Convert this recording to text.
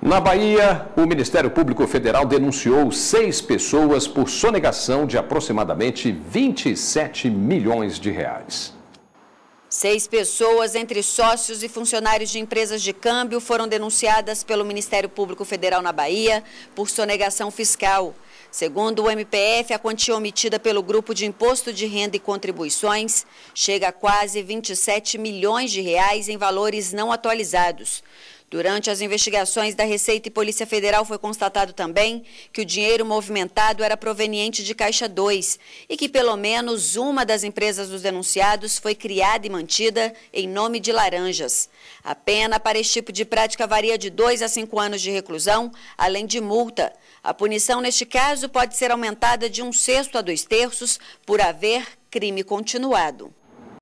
Na Bahia, o Ministério Público Federal denunciou seis pessoas por sonegação de aproximadamente 27 milhões de reais. Seis pessoas, entre sócios e funcionários de empresas de câmbio, foram denunciadas pelo Ministério Público Federal na Bahia por sonegação fiscal. Segundo o MPF, a quantia omitida pelo grupo de imposto de renda e contribuições chega a quase 27 milhões de reais em valores não atualizados. Durante as investigações da Receita e Polícia Federal foi constatado também que o dinheiro movimentado era proveniente de Caixa 2 e que pelo menos uma das empresas dos denunciados foi criada e mantida em nome de laranjas. A pena para este tipo de prática varia de 2 a 5 anos de reclusão, além de multa. A punição neste caso pode ser aumentada de um sexto a dois terços por haver crime continuado.